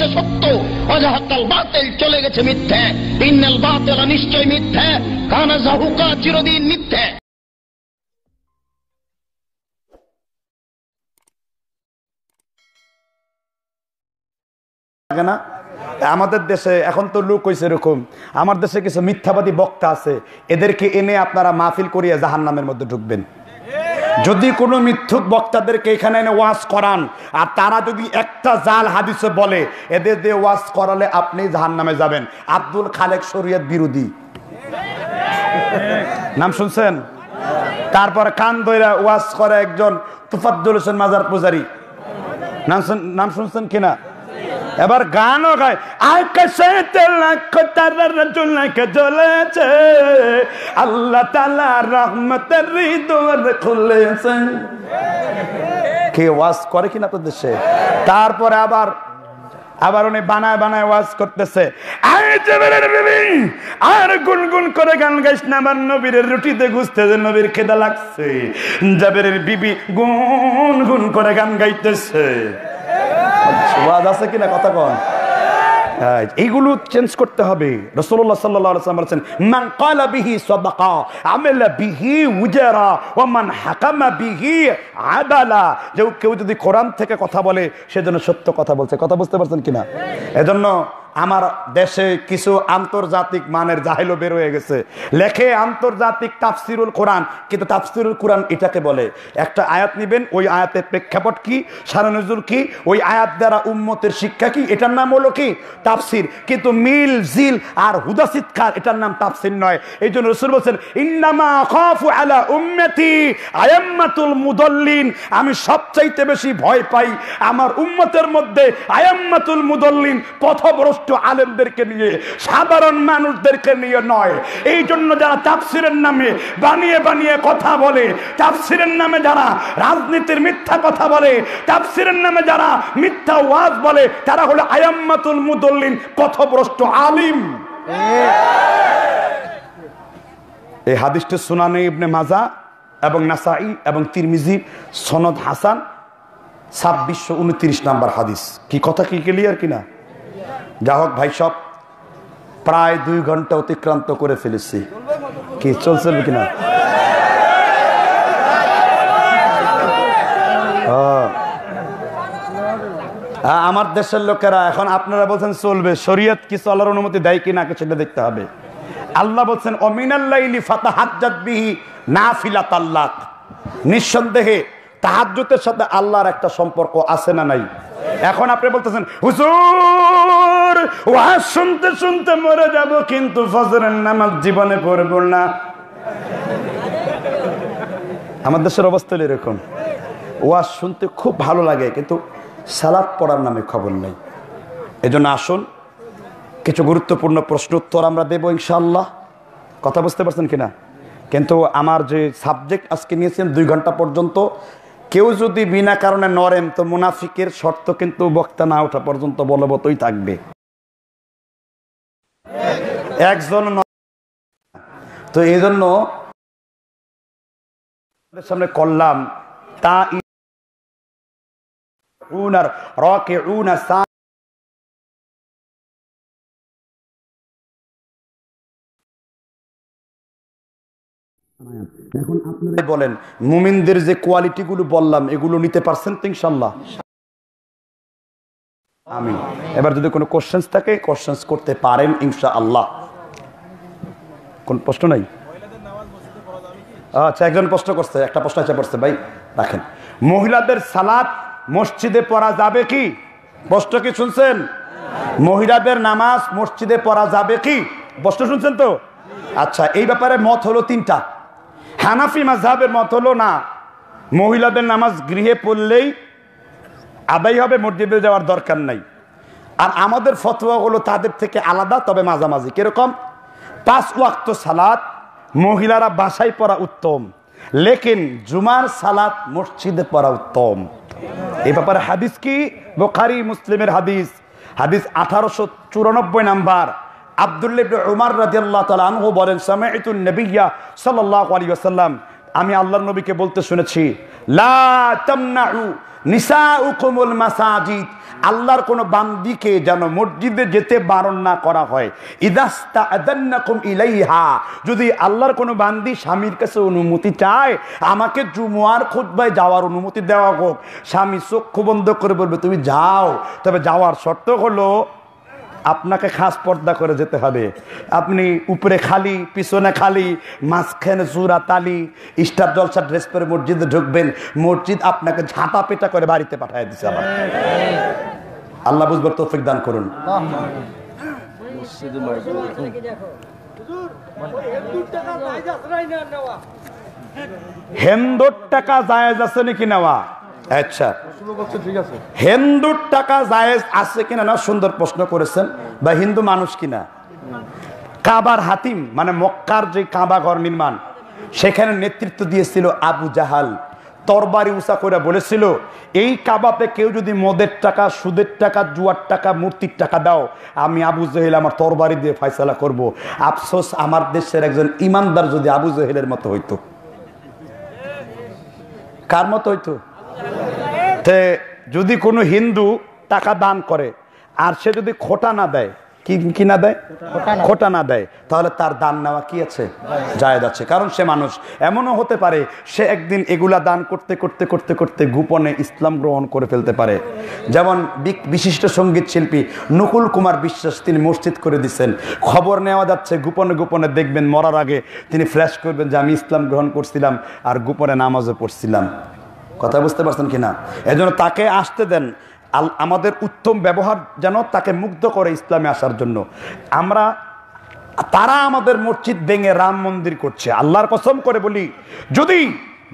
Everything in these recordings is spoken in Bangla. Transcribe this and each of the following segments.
গেছে সত্য অজাহাকাল বাতেল চলে গেছে মিথ্যে ইন্নাল বাতেল নিশ্চয় মিথ্যে কানা জাহুকা চিরদিন মিথ্যে না আমাদের দেশে এখন তো লোক হয়েছে এরকম আমার দেশে কিছু মিথ্যাবাদী বক্তা আছে এদেরকে এনে আপনারা মাহফিল করিয়া জাহান নামের মধ্যে ঢুকবেন যদি কোনো মিথ্যুক বক্তাদেরকে এখানে এনে ওয়াজ করান আর তারা যদি একটা জাল হাদিসে বলে এদের দিয়ে ওয়াজ করালে আপনি জাহান নামে যাবেন আব্দুল খালেক শরিয়ত বিরোধী নাম শুনছেন তারপর কান দইরা ওয়াজ করে একজন তুফাদ্দুল হোসেন মাজার পূজারি নাম নাম শুনছেন কিনা এবার গানও গায় আকাশেতে লাখ তার চুলাকে জ্বলেছে আল্লাহ তালা রহমতের হৃদয় খুলেছে কে ওয়াজ করে কিনা তো দেশে তারপরে আবার আবার উনি বানায় বানায় ওয়াজ করতেছে আর গুনগুন করে গান গাইস না আমার নবীর রুটিতে গুছতেছে নবীর খেদা লাগছে জাবেরের বিবি গুনগুন করে গান গাইতেছে ওয়াজ আছে কিনা কথা কন এইগুলো চেঞ্জ করতে হবে রসুল্লাহ সাল্লাম বলছেন মান কালা বিহি সদাকা আমেলা বিহি উজারা ও মান হাকামা বিহি আদালা যে কেউ যদি কোরআন থেকে কথা বলে সেজন্য সত্য কথা বলছে কথা বুঝতে পারছেন কিনা এজন্য আমার দেশে কিছু আন্তর্জাতিক মানের জাহেলও বের হয়ে গেছে লেখে আন্তর্জাতিক তাফসিরুল কোরআন কিন্তু তাফসিরুল কোরআন এটাকে বলে একটা আয়াত নেবেন ওই আয়াতের প্রেক্ষাপট কি সারানজুর কি ওই আয়াত দ্বারা উম্মতের শিক্ষা কি এটার নাম হলো কি তাফসির কিন্তু মিল জিল আর হুদাসিদ খার এটার নাম তাফসির নয় এই জন্য রসুল বলছেন ইন্নামা খাফু আলা উম্মতি আয়াম্মাতুল মুদল্লিন আমি সবচাইতে বেশি ভয় পাই আমার উম্মতের মধ্যে আয়াম্মাতুল মুদল্লিন পথভ্রষ্ট বিশিষ্ট আলেমদেরকে নিয়ে সাধারণ মানুষদেরকে নিয়ে নয় এই জন্য যারা তাফসিরের নামে বানিয়ে বানিয়ে কথা বলে তাফসিরের নামে যারা রাজনীতির মিথ্যা কথা বলে তাফসিরের নামে যারা মিথ্যা ওয়াজ বলে তারা হলো আয়াম্মাতুল মুদল্লিন পথভ্রষ্ট আলিম এই হাদিসটি সুনানে ইবনে মাজা এবং নাসাই এবং তিরমিজি সনদ হাসান ছাব্বিশশো উনত্রিশ নাম্বার হাদিস কি কথা কি ক্লিয়ার কিনা যা হোক ভাই সব প্রায় দুই ঘন্টা অতিক্রান্ত করে ফেলেছি কি চলছে কিনা আমার দেশের লোকেরা এখন আপনারা বলছেন চলবে শরীয়ত কি চলার অনুমতি দেয় কিনা সেটা দেখতে হবে আল্লাহ বলছেন অমিনাল্লাইলি ফাতা হাজ্জাতবিহি না ফিলা তাল্লাক নিঃসন্দেহে তাহাজ্যতের সাথে আল্লাহর একটা সম্পর্ক আছে না নাই এখন আপনি বলতেছেন হুজুর ওয়াজ শুনতে শুনতে মরে যাব কিন্তু ফজরের নামাজ জীবনে পড়ব না আমার দেশের অবস্থা এরকম ওয়াজ শুনতে খুব ভালো লাগে কিন্তু সালাদ পড়ার নামে খবর নেই এজন্য আসুন কিছু গুরুত্বপূর্ণ প্রশ্ন উত্তর আমরা দেবো ইনশাল্লাহ কথা বুঝতে পারছেন কিনা কিন্তু আমার যে সাবজেক্ট আজকে নিয়েছেন দুই ঘন্টা পর্যন্ত কেউ যদি বিনা কারণে নরেন তো মুনাফিকের শর্ত কিন্তু বক্তা না ওঠা পর্যন্ত বলবতই থাকবে একজন তো এই জন্য সামনে করলাম তা এখন আপনারাই বলেন মুমিনদের যে কোয়ালিটিগুলো বললাম এগুলো নিতে পারছেন তো ইনশাল্লাহ আমি এবার যদি কোনো কোশ্চেন্স থাকে কোশ্চেন্স করতে পারেন ইনশা আল্লাহ কোন প্রশ্ন নাই আচ্ছা একজন প্রশ্ন করছে একটা প্রশ্ন আছে পড়ছে ভাই রাখেন মহিলাদের সালাদ মসজিদে পড়া যাবে কি প্রশ্ন কি শুনছেন মহিলাদের নামাজ মসজিদে পড়া যাবে কি প্রশ্ন শুনছেন তো আচ্ছা এই ব্যাপারে মত হলো তিনটা হানাফি মাঝহাবের মত হলো না মহিলাদের নামাজ গৃহে পড়লেই আদায় হবে মসজিদে যাওয়ার দরকার নাই আর আমাদের ফতোয়া হলো তাদের থেকে আলাদা তবে মাঝামাঝি কিরকম পাঁচ ওয়াক্ত সালাত মহিলারা বাসায় পড়া উত্তম লেকিন জুমার সালাত মসজিদে পড়া উত্তম এ ব্যাপারে হাদিস কি বোখারি মুসলিমের হাদিস হাদিস আঠারোশো চুরানব্বই নাম্বার আমি আল্লাহ নবীকে বলতে শুনেছি আল্লাহর কোন বান্দিকে যেন মসজিদে যেতে বারণ না করা হয় ইদাস্তা ইলাইহা যদি আল্লাহর কোনো বান্দি স্বামীর কাছে অনুমতি চায় আমাকে জুমুয়ার খুদ্ায় যাওয়ার অনুমতি দেওয়া হোক স্বামী চক্ষু বন্ধ করে বলবে তুমি যাও তবে যাওয়ার শর্ত হলো আপনাকে খাস পর্দা করে যেতে হবে আপনি উপরে খালি পিছনে খালি মাঝখানে জুরা তালি স্টার জলসা ড্রেস পরে মসজিদে ঢুকবেন মসজিদ আপনাকে ঝাঁটা পেটা করে বাড়িতে পাঠিয়ে দিচ্ছে আমার আল্লাহ বুঝবার তৌফিক দান করুন হেমদোর টাকা জায়েজ আছে নাকি নেওয়া আচ্ছা হিন্দুর টাকা জায়েজ আছে কিনা না সুন্দর প্রশ্ন করেছেন বা হিন্দু মানুষ কিনা কাবার হাতিম মানে মক্কার যে কাবা ঘর নির্মাণ সেখানে নেতৃত্ব দিয়েছিল আবু জাহাল তরবারি উষা করে বলেছিল এই কাবাতে কেউ যদি মদের টাকা সুদের টাকা জুয়ার টাকা মূর্তির টাকা দাও আমি আবু জহিল আমার তরবারি দিয়ে ফাইসলা করব। আফসোস আমার দেশের একজন ইমানদার যদি আবু জহিলের মতো হইতো কার মতো হইতো তে যদি কোনো হিন্দু টাকা দান করে আর সে যদি খোটা না দেয় কি কি না দেয় খোটা না দেয় তাহলে তার দান নেওয়া কি আছে জায়দ আছে কারণ সে মানুষ এমনও হতে পারে সে একদিন এগুলা দান করতে করতে করতে করতে গোপনে ইসলাম গ্রহণ করে ফেলতে পারে যেমন বিশিষ্ট সঙ্গীত শিল্পী নকুল কুমার বিশ্বাস তিনি মসজিদ করে দিচ্ছেন খবর নেওয়া যাচ্ছে গোপনে গোপনে দেখবেন মরার আগে তিনি ফ্ল্যাশ করবেন যে আমি ইসলাম গ্রহণ করছিলাম আর গোপনে নামাজও পড়ছিলাম কথা বুঝতে পারছেন কি না এজন্য তাকে আসতে দেন আল আমাদের উত্তম ব্যবহার যেন তাকে মুগ্ধ করে ইসলামে আসার জন্য আমরা তারা আমাদের মসজিদ ভেঙে রাম মন্দির করছে আল্লাহর কসম করে বলি যদি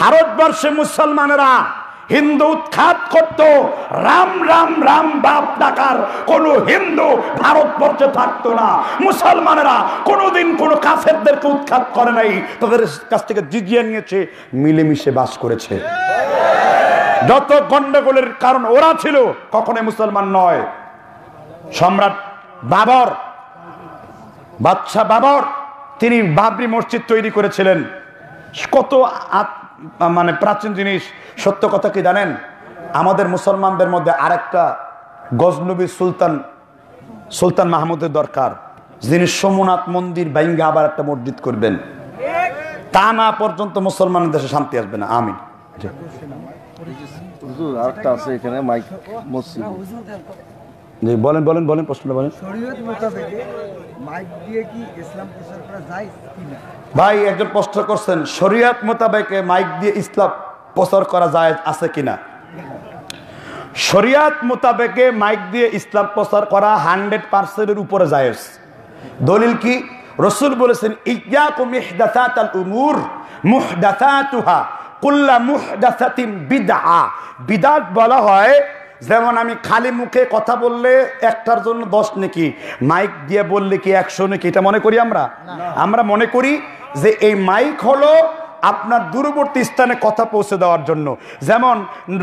ভারতবর্ষে মুসলমানেরা হিন্দু উৎখাত করত রাম রাম রাম বাপ ডাকার কোন হিন্দু ভারতবর্ষে থাকতো না মুসলমানেরা কোনোদিন কোনো কাফেরদেরকে উৎখাত করে নাই তাদের কাছ থেকে জিজিয়ে নিয়েছে মিলেমিশে বাস করেছে যত গন্ডগোলের কারণ ওরা ছিল কখনোই মুসলমান নয় সম্রাট বাবর বাদশাহ বাবর তিনি বাবরি মসজিদ তৈরি করেছিলেন কত মানে প্রাচীন জিনিস সত্য কথা কি জানেন আমাদের মুসলমানদের মধ্যে আরেকটা গজনবী সুলতান সুলতান মাহমুদের দরকার যিনি সোমনাথ মন্দির ব্যাঙ্গে আবার একটা মসজিদ করবেন তা না পর্যন্ত মুসলমানের দেশে শান্তি আসবে না আমি আছে বলেন বলেন বলেন প্রশ্নটা বলেন কিনা ভাই একজন প্রশ্ন করছেন শরীয়ত মোতাবেকে মাইক দিয়ে ইসলাম প্রচার করা যায় আছে কিনা শরিয়াত মোতাবেকে মাইক দিয়ে ইসলাম প্রচার করা হান্ড্রেড পার্সেন্টের উপরে জায়েজ দলিল কি রসুল বলেছেন ইয়াকুম ইহদাসাত আল উমুর মুহদাসাতুহা বিদা বিদাত বলা হয় যেমন আমি খালি মুখে কথা বললে একটার জন্য দশ নাকি মাইক দিয়ে বললে কি একশো নাকি এটা মনে করি আমরা আমরা মনে করি যে এই মাইক হলো আপনার দূরবর্তী স্থানে কথা পৌঁছে দেওয়ার জন্য যেমন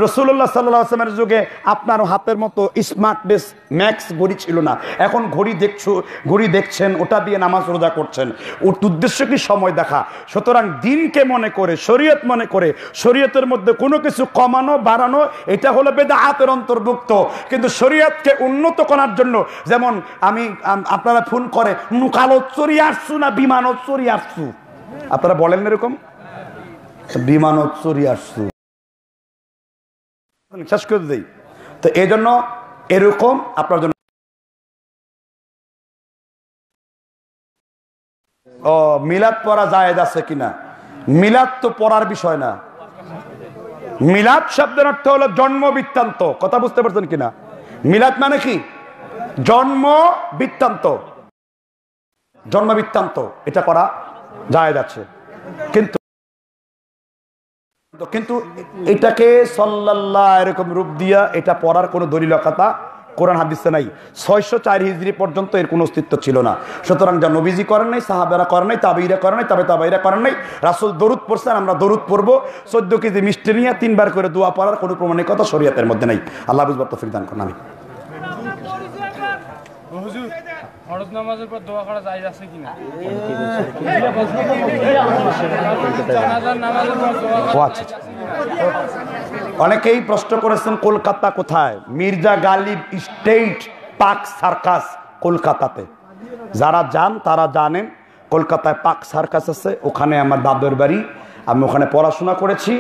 রসুল্লাহ সাল্লাহ আসলামের যুগে আপনার হাতের মতো স্মার্ট বেস ম্যাক্স ঘড়ি ছিল না এখন ঘড়ি দেখছো ঘড়ি দেখছেন ওটা দিয়ে নামাজ রোজা করছেন ওর উদ্দেশ্য কি সময় দেখা সুতরাং দিনকে মনে করে শরীয়ত মনে করে শরীয়তের মধ্যে কোনো কিছু কমানো বাড়ানো এটা হলো বেদা হাতের অন্তর্ভুক্ত কিন্তু শরীয়তকে উন্নত করার জন্য যেমন আমি আপনারা ফোন করে নুকালো চড়িয়ে আসছু না বিমানও চড়িয়ে আসছু আপনারা বলেন এরকম বিমান চুরি আসছু শেষ করে দিই তো এই জন্য এরকম আপনার জন্য ও মিলাদ পড়া জায়েজ আছে কিনা মিলাদ তো পড়ার বিষয় না মিলাদ শব্দের অর্থ হলো জন্ম বৃত্তান্ত কথা বুঝতে পারছেন কিনা মিলাদ মানে কি জন্ম বৃত্তান্ত জন্ম বৃত্তান্ত এটা করা জায়েজ আছে কিন্তু কিন্তু এটাকে সল্লাল্লাহ এরকম রূপ দিয়া এটা পড়ার কোনো দলিলকতা কোরআন হাদিসে নাই ছয়শো চার হিজড়ি পর্যন্ত এর কোনো অস্তিত্ব ছিল না সুতরাং যা নবীজি করেন নাই সাহাবেরা করেন নাই তাবিরা করেন নাই তাবে তাবাইরা করেন নাই রাসুল দরুদ পড়ছেন আমরা দরুদ পড়বো চোদ্দ কেজি মিষ্টি নিয়ে তিনবার করে দোয়া পড়ার কোনো প্রমাণিকতা শরীয়তের মধ্যে নাই আল্লাহ বুঝবার তফিক দান করেন আমি ফরজ নামাজের পর দোয়া করা যায় আছে কিনা আচ্ছা, আচ্ছা। অনেকেই প্রশ্ন করেছেন কলকাতা কোথায় মির্জা গালিব স্টেট পাক সার্কাস কলকাতাতে যারা যান তারা জানেন কলকাতায় পাক সার্কাস আছে ওখানে আমার দাদুর বাড়ি আমি ওখানে পড়াশোনা করেছি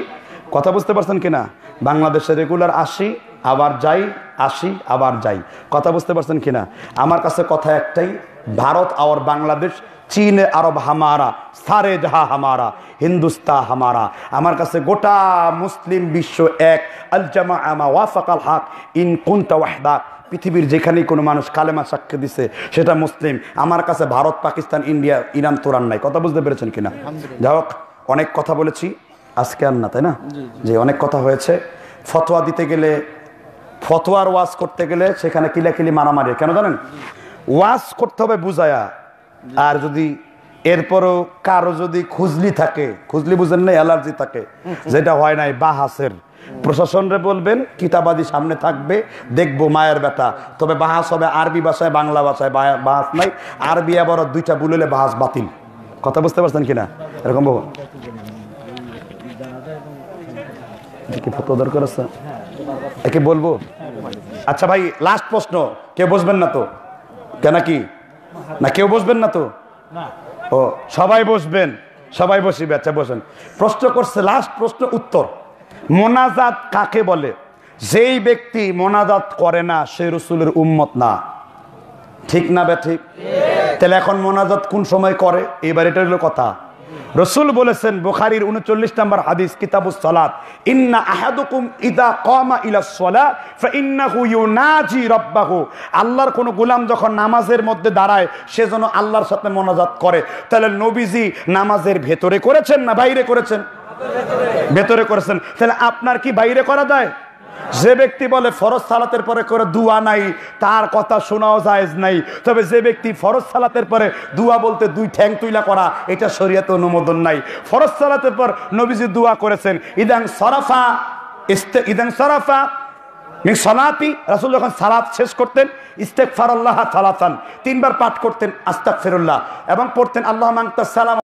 কথা বুঝতে পারছেন কিনা বাংলাদেশে রেগুলার আসি আবার যাই আসি আবার যাই কথা বুঝতে পারছেন কিনা আমার কাছে কথা একটাই ভারত আওয়ার বাংলাদেশ চীন আরব হামারা সারে জাহা হামারা হিন্দুস্তা হামারা আমার কাছে গোটা মুসলিম বিশ্ব এক আলজামা আমা ওয়াফাকাল হাক ইন কুন্তা ওয়াহদাক পৃথিবীর যেখানেই কোনো মানুষ কালেমা সাক্ষ্য দিছে সেটা মুসলিম আমার কাছে ভারত পাকিস্তান ইন্ডিয়া ইরান তোরান নাই কথা বুঝতে পেরেছেন কিনা যাই হোক অনেক কথা বলেছি আজকে আর না তাই না যে অনেক কথা হয়েছে ফতোয়া দিতে গেলে ফতোয়ার ওয়াজ করতে গেলে সেখানে কিলাকিলি মারামারি কেন জানেন ওয়াজ করতে হবে বুঝায়া আর যদি এরপরও কারো যদি খুজলি থাকে খুজলি বুঝেন না অ্যালার্জি থাকে যেটা হয় নাই বা হাসের প্রশাসনরে বলবেন কিতাবাদি সামনে থাকবে দেখবো মায়ের ব্যথা তবে বাহাস হবে আরবি ভাষায় বাংলা ভাষায় বাহাস নাই আরবি আবার দুইটা বুলেলে বাহাস বাতিল কথা বুঝতে পারছেন কিনা এরকম বহু কি ফটো দরকার আছে একে বলবো আচ্ছা ভাই লাস্ট প্রশ্ন কেউ বসবেন না তো কেন কি না কেউ বসবেন না তো ও সবাই বসবেন সবাই বসিবে আচ্ছা বসেন প্রশ্ন করছে লাস্ট প্রশ্ন উত্তর মোনাজাত কাকে বলে যেই ব্যক্তি মোনাজাত করে না সে রসুলের উম্মত না ঠিক না বে ঠিক তাহলে এখন মোনাজাত কোন সময় করে এবার এটা হলো কথা রসুল বলেছেন বোখারির উনচল্লিশ নম্বর হাদিস কিতাবুস সালাত ইন্না আহাদুকুম ইদা রব্বাহু আল্লাহর কোন গুলাম যখন নামাজের মধ্যে দাঁড়ায় সে যেন আল্লাহর সাথে মোনাজাত করে তাহলে নবীজি নামাজের ভেতরে করেছেন না বাইরে করেছেন ভেতরে করেছেন তাহলে আপনার কি বাইরে করা যায় যে ব্যক্তি বলে ফরজ সালাতের পরে করে দুয়া নাই তার কথা শোনাও জায়েজ নাই তবে যে ব্যক্তি ফরজ সালাতের পরে দুয়া বলতে দুই ঠ্যাং তুইলা করা এটা শরীয়তে অনুমোদন নাই ফরজ সালাতের পর নবীজি দুয়া করেছেন ইদাং সরাফা ইস্তে ইদাং সরাফা সলাপি রাসুল যখন সালাত শেষ করতেন ইস্তেক ফারাল্লাহ সালাতান তিনবার পাঠ করতেন আস্তাক ফেরুল্লাহ এবং পড়তেন আল্লাহ মাংতা সালাম